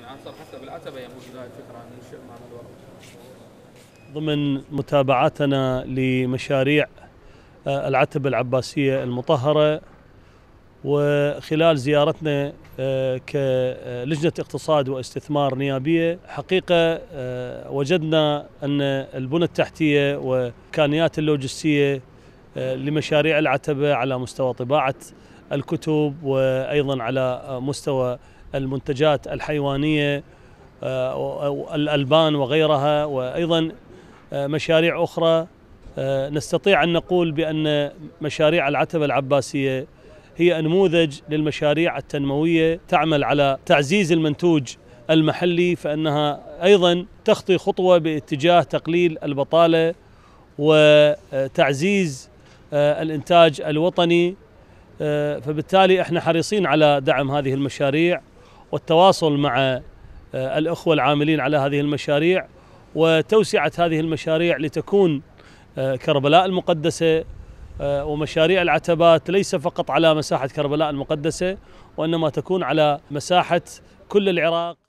يعني ضمن متابعتنا لمشاريع آه، العتبة العباسية المطهرة وخلال زيارتنا آه، كلجنة اقتصاد واستثمار نيابية حقيقة آه، وجدنا أن البنى التحتية وكانيات اللوجستية لمشاريع العتبة على مستوى طباعة الكتب وأيضا على مستوى المنتجات الحيوانيه آه، الالبان وغيرها وايضا آه، مشاريع اخرى آه، نستطيع ان نقول بان مشاريع العتبه العباسيه هي نموذج للمشاريع التنمويه تعمل على تعزيز المنتوج المحلي فانها ايضا تخطي خطوه باتجاه تقليل البطاله وتعزيز الانتاج الوطني فبالتالي احنا حريصين على دعم هذه المشاريع والتواصل مع آه، الأخوة العاملين على هذه المشاريع وتوسعة هذه المشاريع لتكون آه، كربلاء المقدسة آه، ومشاريع العتبات ليس فقط على مساحة كربلاء المقدسة وإنما تكون على مساحة كل العراق